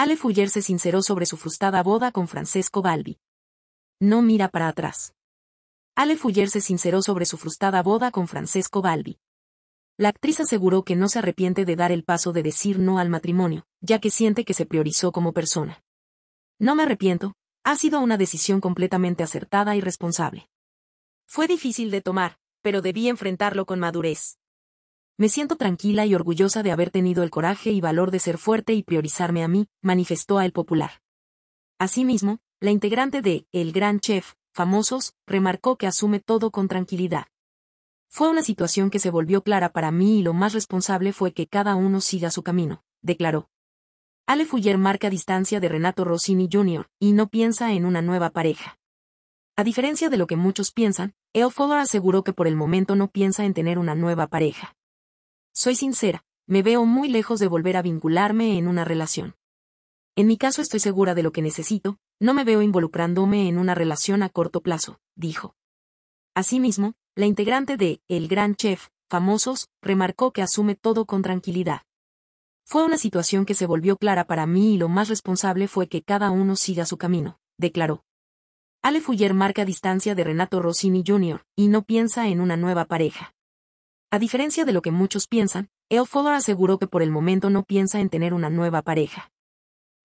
Ale Fuller se sinceró sobre su frustrada boda con Francesco Balbi. No mira para atrás. Ale Fuller se sinceró sobre su frustrada boda con Francesco Balbi. La actriz aseguró que no se arrepiente de dar el paso de decir no al matrimonio, ya que siente que se priorizó como persona. No me arrepiento, ha sido una decisión completamente acertada y responsable. Fue difícil de tomar, pero debí enfrentarlo con madurez. Me siento tranquila y orgullosa de haber tenido el coraje y valor de ser fuerte y priorizarme a mí, manifestó a El Popular. Asimismo, la integrante de El Gran Chef, Famosos, remarcó que asume todo con tranquilidad. Fue una situación que se volvió clara para mí y lo más responsable fue que cada uno siga su camino, declaró. Ale Fuller marca distancia de Renato Rossini Jr. y no piensa en una nueva pareja. A diferencia de lo que muchos piensan, Eofodor aseguró que por el momento no piensa en tener una nueva pareja. Soy sincera, me veo muy lejos de volver a vincularme en una relación. En mi caso estoy segura de lo que necesito, no me veo involucrándome en una relación a corto plazo, dijo. Asimismo, la integrante de El Gran Chef, Famosos, remarcó que asume todo con tranquilidad. Fue una situación que se volvió clara para mí y lo más responsable fue que cada uno siga su camino, declaró. Ale Fuller marca distancia de Renato Rossini Jr. y no piensa en una nueva pareja. A diferencia de lo que muchos piensan, El aseguró que por el momento no piensa en tener una nueva pareja.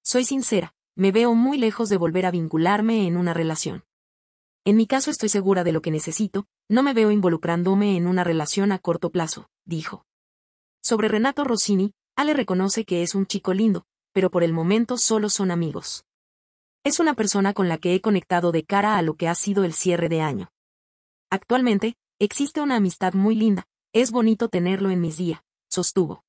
Soy sincera, me veo muy lejos de volver a vincularme en una relación. En mi caso estoy segura de lo que necesito, no me veo involucrándome en una relación a corto plazo, dijo. Sobre Renato Rossini, Ale reconoce que es un chico lindo, pero por el momento solo son amigos. Es una persona con la que he conectado de cara a lo que ha sido el cierre de año. Actualmente, existe una amistad muy linda, es bonito tenerlo en mis días, sostuvo.